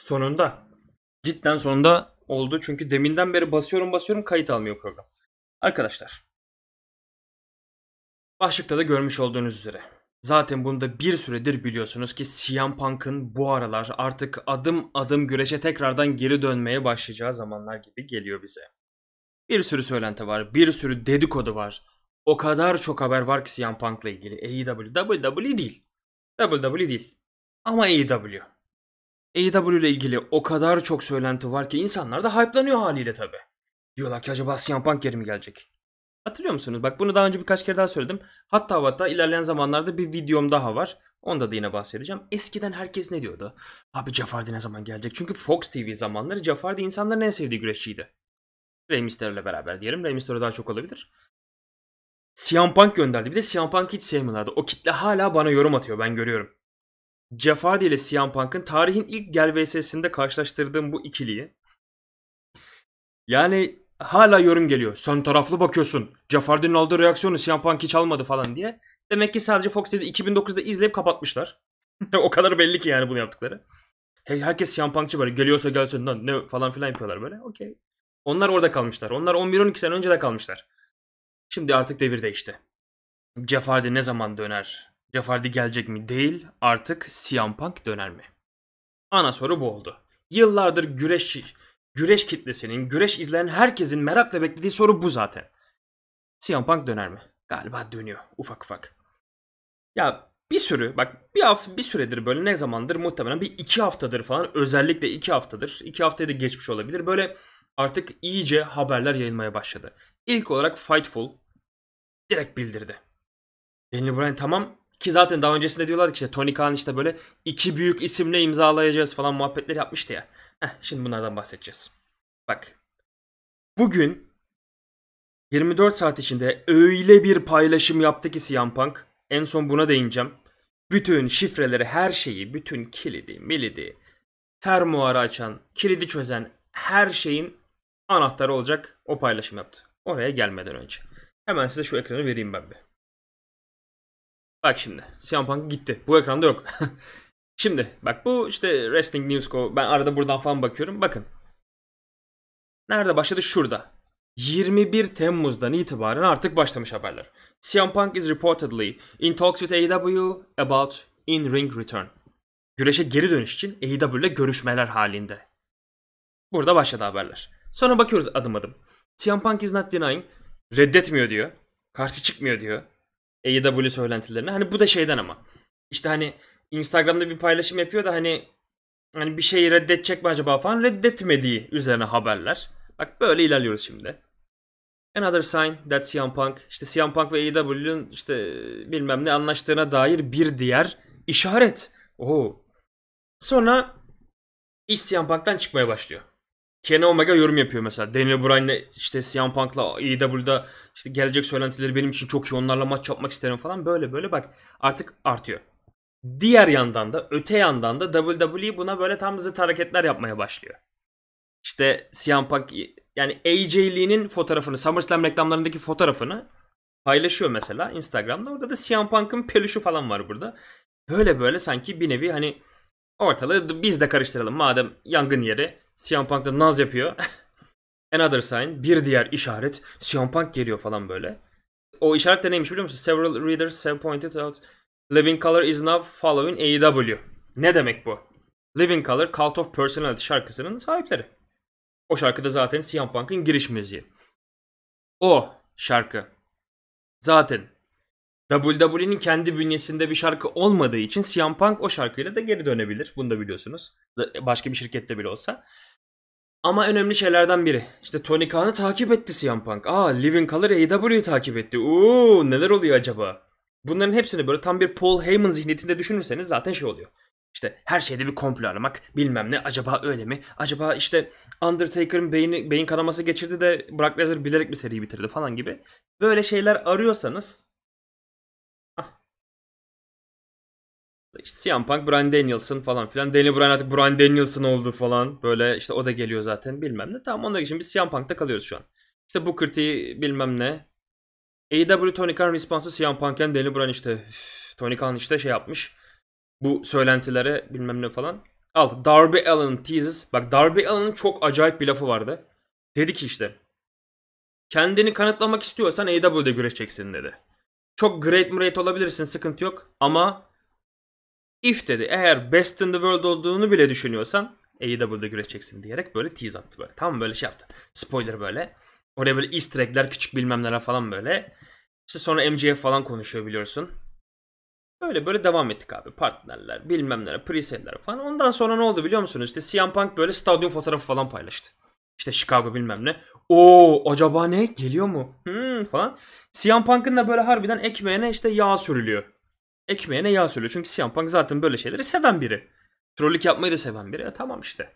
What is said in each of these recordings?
Sonunda. Cidden sonunda oldu. Çünkü deminden beri basıyorum basıyorum kayıt almıyor program. Arkadaşlar. Başlıkta da görmüş olduğunuz üzere. Zaten bunu da bir süredir biliyorsunuz ki CM Punk'ın bu aralar artık adım adım güreşe tekrardan geri dönmeye başlayacağı zamanlar gibi geliyor bize. Bir sürü söylenti var, bir sürü dedikodu var. O kadar çok haber var ki CM Punk'la ilgili. AEW, e WWE değil. WWE değil. Ama AEW. AEW ile ilgili o kadar çok söylenti var ki insanlar da hype'lanıyor haliyle tabi. Diyorlar ki acaba CM Punk geri mi gelecek? Hatırlıyor musunuz? Bak bunu daha önce birkaç kere daha söyledim. Hatta hatta ilerleyen zamanlarda bir videom daha var. Onda da yine bahsedeceğim. Eskiden herkes ne diyordu? Abi Cefardi ne zaman gelecek? Çünkü Fox TV zamanları Cefardi insanların en sevdiği güreşçiydi. Rey Mysterio'la beraber diyelim. Rey Mysterio daha çok olabilir. CM Punk gönderdi. Bir de CM Punk hiç sevmiyorlardı. O kitle hala bana yorum atıyor ben görüyorum. Jeff Hardy ile CM Punk'ın tarihin ilk gel vs'sinde karşılaştırdığım bu ikiliyi. Yani hala yorum geliyor. Sen taraflı bakıyorsun. Jeff Hardy'nin aldığı reaksiyonu CM Punk hiç almadı falan diye. Demek ki sadece Fox TV'de 2009'da izleyip kapatmışlar. o kadar belli ki yani bunu yaptıkları. Herkes CM Punk'çı böyle geliyorsa gelsin lan ne falan filan yapıyorlar böyle. Okey. Onlar orada kalmışlar. Onlar 11-12 sene önce de kalmışlar. Şimdi artık devir değişti. Jeff Hardy ne zaman döner? Cefardi gelecek mi değil artık CM Punk döner mi? Ana soru bu oldu. Yıllardır güreş güreş kitlesinin, güreş izleyen herkesin merakla beklediği soru bu zaten. CM Punk döner mi? Galiba dönüyor ufak ufak. Ya bir sürü bak bir hafta bir süredir böyle ne zamandır muhtemelen bir iki haftadır falan özellikle iki haftadır iki haftaya da geçmiş olabilir böyle artık iyice haberler yayılmaya başladı. İlk olarak Fightful direkt bildirdi. Daniel Bryan tamam ki zaten daha öncesinde diyorlardı ki işte Tony Khan işte böyle iki büyük isimle imzalayacağız falan muhabbetler yapmıştı ya. Heh, şimdi bunlardan bahsedeceğiz. Bak. Bugün 24 saat içinde öyle bir paylaşım yaptı ki CM Punk. En son buna değineceğim. Bütün şifreleri, her şeyi, bütün kilidi, milidi, termuarı açan, kilidi çözen her şeyin anahtarı olacak o paylaşım yaptı. Oraya gelmeden önce. Hemen size şu ekranı vereyim ben bir. Bak şimdi CM Punk gitti. Bu ekranda yok. şimdi bak bu işte Wrestling News Co. Ben arada buradan falan bakıyorum. Bakın. Nerede başladı? Şurada. 21 Temmuz'dan itibaren artık başlamış haberler. CM Punk is reportedly in talks with AEW about in-ring return. Güreşe geri dönüş için AEW ile görüşmeler halinde. Burada başladı haberler. Sonra bakıyoruz adım adım. CM Punk is not denying. Reddetmiyor diyor. Karşı çıkmıyor diyor. AEW söylentilerine. Hani bu da şeyden ama. İşte hani Instagram'da bir paylaşım yapıyor da hani hani bir şeyi reddedecek mi acaba falan reddetmediği üzerine haberler. Bak böyle ilerliyoruz şimdi. Another sign that CM Punk işte CM Punk ve AEW'nin işte bilmem ne anlaştığına dair bir diğer işaret. Oo. Sonra iş CM Punk'tan çıkmaya başlıyor. Kenny Omega yorum yapıyor mesela. Daniel Bryan'la işte CM Punk'la AEW'da işte gelecek söylentileri benim için çok iyi onlarla maç yapmak isterim falan böyle böyle bak artık artıyor. Diğer yandan da öte yandan da WWE buna böyle tam zıt hareketler yapmaya başlıyor. İşte CM Punk yani AJ Lee'nin fotoğrafını SummerSlam reklamlarındaki fotoğrafını paylaşıyor mesela Instagram'da. Orada da CM Punk'ın peluşu falan var burada. Böyle böyle sanki bir nevi hani ortalığı biz de karıştıralım madem yangın yeri CM da naz yapıyor. Another sign. Bir diğer işaret. CM Punk geliyor falan böyle. O işaret de neymiş biliyor musun? Several readers have pointed out Living Color is now following AEW. Ne demek bu? Living Color Cult of Personality şarkısının sahipleri. O şarkı da zaten CM Punk'ın giriş müziği. O şarkı zaten WWE'nin kendi bünyesinde bir şarkı olmadığı için CM Punk o şarkıyla da geri dönebilir. Bunu da biliyorsunuz. Başka bir şirkette bile olsa. Ama önemli şeylerden biri. İşte Tony Khan'ı takip etti CM Punk. Aa Living Color AEW'yu takip etti. Uuu neler oluyor acaba? Bunların hepsini böyle tam bir Paul Heyman zihniyetinde düşünürseniz zaten şey oluyor. İşte her şeyde bir komplo aramak bilmem ne acaba öyle mi? Acaba işte Undertaker'ın beyin, beyin kanaması geçirdi de Brock Lesnar bilerek bir seriyi bitirdi falan gibi. Böyle şeyler arıyorsanız İşte CM Punk, Brian Danielson falan filan. Daniel Bryan artık Brian Danielson oldu falan. Böyle işte o da geliyor zaten bilmem ne. Tamam onlar için biz CM Punk'ta kalıyoruz şu an. İşte bu T bilmem ne. AEW Tony Khan responsu CM Punk'ken Daniel Bryan işte. Tony Khan işte şey yapmış. Bu söylentilere bilmem ne falan. Al Darby Allen teases Bak Darby Allen'ın çok acayip bir lafı vardı. Dedi ki işte. Kendini kanıtlamak istiyorsan AEW'de güreşeceksin dedi. Çok great great olabilirsin sıkıntı yok. Ama if dedi eğer best in the world olduğunu bile düşünüyorsan AEW'de güreşeceksin diyerek böyle tease attı böyle. Tam böyle şey yaptı. Spoiler böyle. Oraya böyle easter egg'ler küçük bilmemler falan böyle. İşte sonra MJF falan konuşuyor biliyorsun. Böyle böyle devam ettik abi. Partnerler, bilmemler, presellere falan. Ondan sonra ne oldu biliyor musunuz? İşte CM Punk böyle stadyum fotoğrafı falan paylaştı. İşte Chicago bilmem ne. Oo acaba ne? Geliyor mu? Hmm falan. CM Punk'ın da böyle harbiden ekmeğine işte yağ sürülüyor. Ekmeğine yağ sürüyor. Çünkü CM Punk zaten böyle şeyleri seven biri. Trollük yapmayı da seven biri. E tamam işte.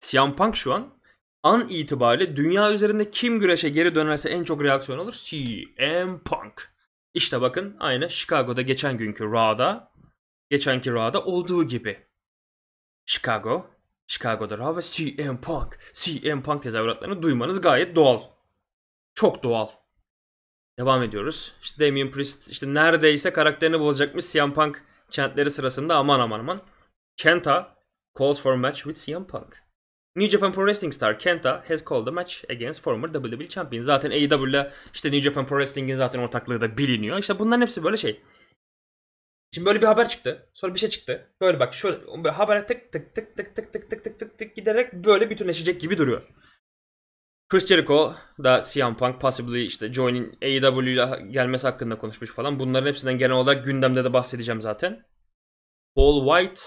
CM Punk şu an an itibariyle dünya üzerinde kim güreşe geri dönerse en çok reaksiyon alır? CM Punk. İşte bakın aynı Chicago'da geçen günkü Raw'da geçenki Raw'da olduğu gibi. Chicago, Chicago'da Raw ve CM Punk, CM Punk tezahüratlarını duymanız gayet doğal. Çok doğal. Devam ediyoruz. İşte Damien Priest işte neredeyse karakterini bozacakmış CM Punk chantleri sırasında aman aman aman. Kenta calls for a match with CM Punk. New Japan Pro Wrestling star Kenta has called a match against former WWE champion. Zaten AEW'la e işte New Japan Pro Wrestling'in zaten ortaklığı da biliniyor. İşte bunların hepsi böyle şey. Şimdi böyle bir haber çıktı. Sonra bir şey çıktı. Böyle bak şöyle haber tık tık tık tık tık tık tık tık tık giderek böyle bütünleşecek gibi duruyor. Chris Jericho da CM Punk possibly işte joining e ile gelmesi hakkında konuşmuş falan. Bunların hepsinden genel olarak gündemde de bahsedeceğim zaten. Paul White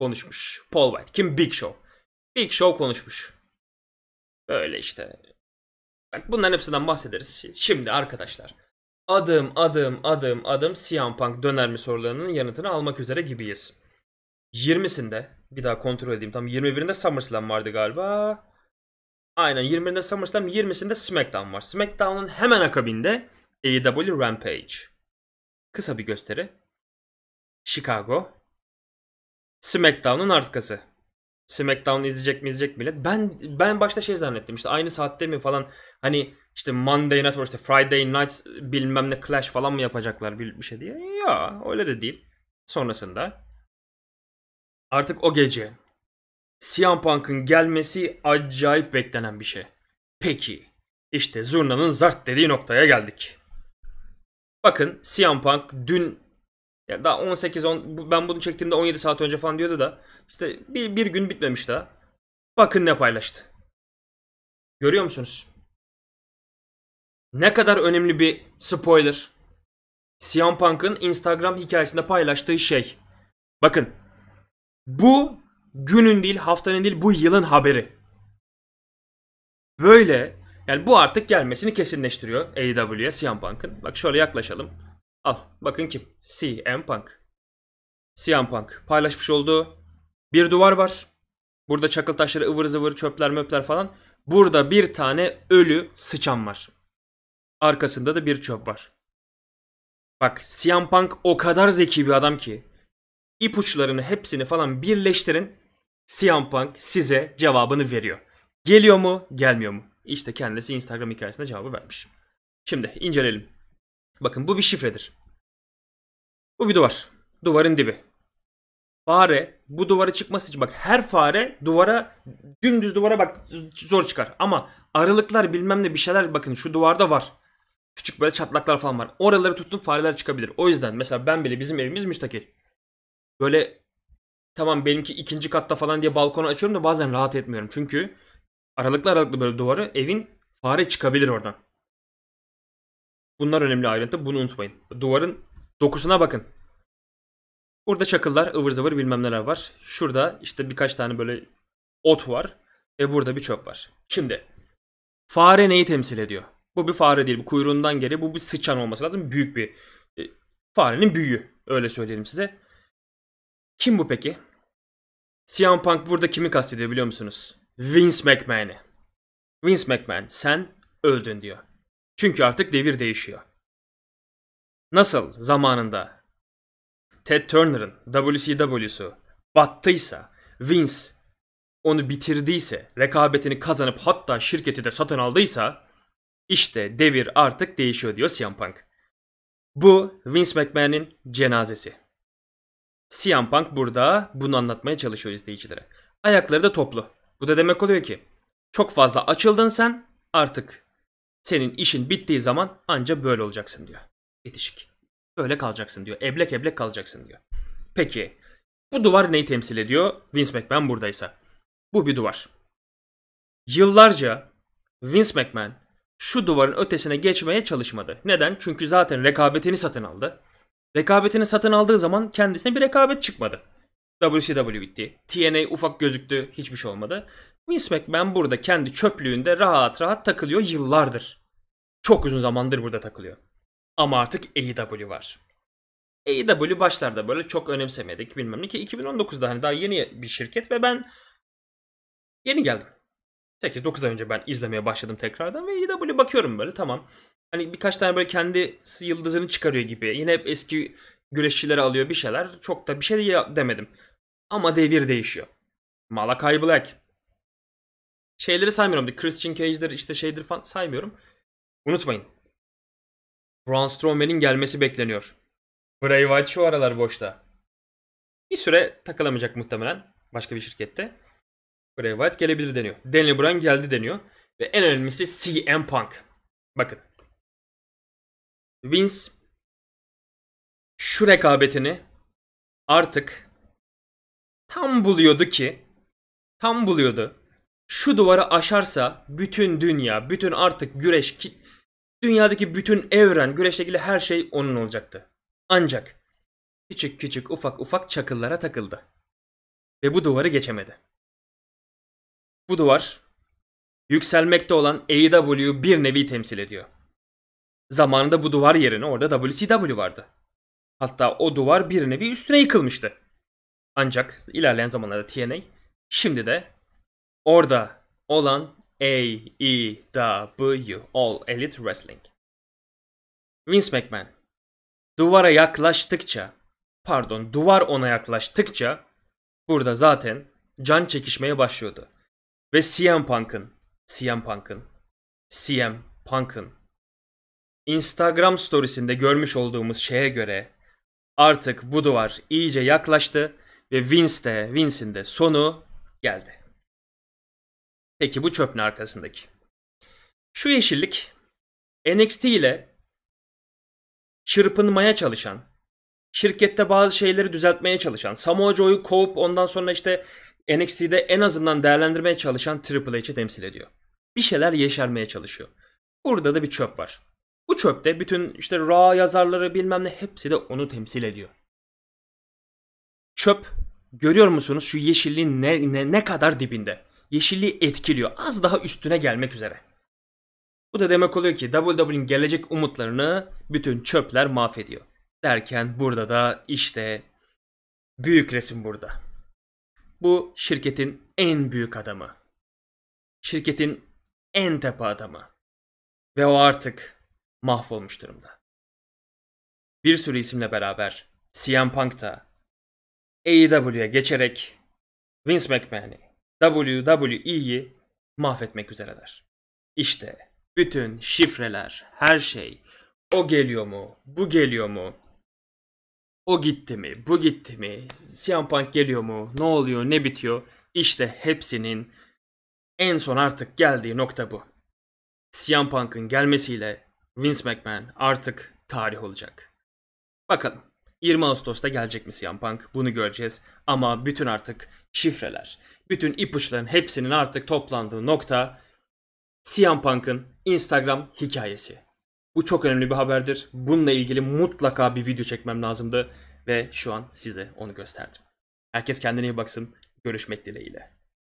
konuşmuş. Paul White. Kim? Big Show. Big Show konuşmuş. Böyle işte. Bak bunların hepsinden bahsederiz. Şimdi arkadaşlar. Adım adım adım adım CM Punk döner mi sorularının yanıtını almak üzere gibiyiz. 20'sinde bir daha kontrol edeyim. Tam 21'inde SummerSlam vardı galiba. Aynen 20'inde SummerSlam 20'sinde SmackDown var. SmackDown'ın hemen akabinde AEW Rampage. Kısa bir gösteri. Chicago. SmackDown'un arkası. SmackDown'u izleyecek mi izleyecek millet. Ben ben başta şey zannettim işte aynı saatte mi falan hani işte Monday Night var işte Friday Night bilmem ne Clash falan mı yapacaklar bir, şey diye. Ya öyle de değil. Sonrasında artık o gece CM Punk'ın gelmesi acayip beklenen bir şey. Peki işte zurnanın zart dediği noktaya geldik. Bakın CM Punk dün ya daha 18 10 ben bunu çektiğimde 17 saat önce falan diyordu da işte bir, bir gün bitmemiş daha. Bakın ne paylaştı. Görüyor musunuz? Ne kadar önemli bir spoiler. CM Punk'ın Instagram hikayesinde paylaştığı şey. Bakın. Bu günün değil, haftanın değil, bu yılın haberi. Böyle yani bu artık gelmesini kesinleştiriyor AEW'ye CM Punk'ın. Bak şöyle yaklaşalım. Al bakın kim? CM Punk. CM Punk paylaşmış olduğu bir duvar var. Burada çakıl taşları ıvır zıvır çöpler möpler falan. Burada bir tane ölü sıçan var. Arkasında da bir çöp var. Bak CM Punk o kadar zeki bir adam ki ipuçlarını hepsini falan birleştirin. CM Punk size cevabını veriyor. Geliyor mu, gelmiyor mu? İşte kendisi Instagram hikayesinde cevabı vermiş. Şimdi inceleyelim. Bakın bu bir şifredir. Bu bir duvar. Duvarın dibi. Fare bu duvara çıkması için bak her fare duvara dümdüz duvara bak zor çıkar. Ama aralıklar bilmem ne bir şeyler bakın şu duvarda var. Küçük böyle çatlaklar falan var. Oraları tutun fareler çıkabilir. O yüzden mesela ben bile bizim evimiz müstakil. Böyle Tamam benimki ikinci katta falan diye balkona açıyorum da bazen rahat etmiyorum. Çünkü aralıklı aralıklı böyle duvarı evin fare çıkabilir oradan. Bunlar önemli ayrıntı. Bunu unutmayın. Duvarın dokusuna bakın. Burada çakıllar, ıvır zıvır bilmem neler var. Şurada işte birkaç tane böyle ot var. Ve burada bir çöp var. Şimdi fare neyi temsil ediyor? Bu bir fare değil. Bu kuyruğundan geri bu bir sıçan olması lazım. Büyük bir e, farenin büyüğü. Öyle söyleyelim size. Kim bu peki? CM Punk burada kimi kastediyor biliyor musunuz? Vince McMahon'i. Vince McMahon sen öldün diyor. Çünkü artık devir değişiyor. Nasıl zamanında Ted Turner'ın WCW'su battıysa, Vince onu bitirdiyse, rekabetini kazanıp hatta şirketi de satın aldıysa işte devir artık değişiyor diyor CM Punk. Bu Vince McMahon'in cenazesi. CM Punk burada bunu anlatmaya çalışıyor izleyicilere. Ayakları da toplu. Bu da demek oluyor ki çok fazla açıldın sen artık senin işin bittiği zaman anca böyle olacaksın diyor. Bitişik. Böyle kalacaksın diyor. Eblek eblek kalacaksın diyor. Peki bu duvar neyi temsil ediyor? Vince McMahon buradaysa. Bu bir duvar. Yıllarca Vince McMahon şu duvarın ötesine geçmeye çalışmadı. Neden? Çünkü zaten rekabetini satın aldı. Rekabetini satın aldığı zaman kendisine bir rekabet çıkmadı. WCW bitti, TNA ufak gözüktü. Hiçbir şey olmadı. Vince McMahon burada kendi çöplüğünde rahat rahat takılıyor yıllardır. Çok uzun zamandır burada takılıyor. Ama artık AEW var. AEW başlarda böyle çok önemsemedik bilmem ne ki 2019'da hani daha yeni bir şirket ve ben yeni geldim. 8-9 ay önce ben izlemeye başladım tekrardan ve EW bakıyorum böyle tamam. Hani birkaç tane böyle kendi yıldızını çıkarıyor gibi. Yine hep eski güreşçileri alıyor bir şeyler. Çok da bir şey de demedim. Ama devir değişiyor. Malakai Black. Şeyleri saymıyorum. Christian Cage'dir işte şeydir falan saymıyorum. Unutmayın. Braun Strowman'in gelmesi bekleniyor. Bray Wyatt şu aralar boşta. Bir süre takılamayacak muhtemelen başka bir şirkette. Bray Wyatt gelebilir deniyor. Daniel Bryan geldi deniyor. Ve en önemlisi CM Punk. Bakın. Vince şu rekabetini artık tam buluyordu ki tam buluyordu. Şu duvarı aşarsa bütün dünya, bütün artık güreş, dünyadaki bütün evren, güreşle ilgili her şey onun olacaktı. Ancak küçük küçük ufak ufak çakıllara takıldı. Ve bu duvarı geçemedi. Bu duvar yükselmekte olan AEW bir nevi temsil ediyor. Zamanında bu duvar yerine orada WCW vardı. Hatta o duvar bir nevi üstüne yıkılmıştı. Ancak ilerleyen zamanlarda TNA şimdi de orada olan AEW All Elite Wrestling. Vince McMahon duvara yaklaştıkça pardon duvar ona yaklaştıkça burada zaten can çekişmeye başlıyordu. Ve CM Punk'ın. CM Punk'ın. CM Punk'ın. Instagram storiesinde görmüş olduğumuz şeye göre artık bu duvar iyice yaklaştı ve Vince de Vince'in de sonu geldi. Peki bu çöpün arkasındaki. Şu yeşillik NXT ile çırpınmaya çalışan, şirkette bazı şeyleri düzeltmeye çalışan, Samoa Joe'yu kovup ondan sonra işte NXT'de en azından değerlendirmeye çalışan Triple H'i temsil ediyor. Bir şeyler yeşermeye çalışıyor. Burada da bir çöp var. Bu çöpte bütün işte Raw yazarları bilmem ne hepsi de onu temsil ediyor. Çöp görüyor musunuz şu yeşilliğin ne, ne, ne kadar dibinde? Yeşilliği etkiliyor. Az daha üstüne gelmek üzere. Bu da demek oluyor ki WWE'nin gelecek umutlarını bütün çöpler mahvediyor. Derken burada da işte büyük resim burada. Bu şirketin en büyük adamı. Şirketin en tepe adamı. Ve o artık mahvolmuş durumda. Bir sürü isimle beraber CM Punk da AEW'ye geçerek Vince McMahon'i, WWE'yi mahvetmek üzereler. İşte bütün şifreler, her şey o geliyor mu, bu geliyor mu, o gitti mi? Bu gitti mi? CM Punk geliyor mu? Ne oluyor? Ne bitiyor? İşte hepsinin en son artık geldiği nokta bu. CM Punk'ın gelmesiyle Vince McMahon artık tarih olacak. Bakalım 20 Ağustos'ta gelecek mi CM Punk? Bunu göreceğiz. Ama bütün artık şifreler, bütün ipuçların hepsinin artık toplandığı nokta CM Punk'ın Instagram hikayesi. Bu çok önemli bir haberdir. Bununla ilgili mutlaka bir video çekmem lazımdı ve şu an size onu gösterdim. Herkes kendine iyi baksın. Görüşmek dileğiyle.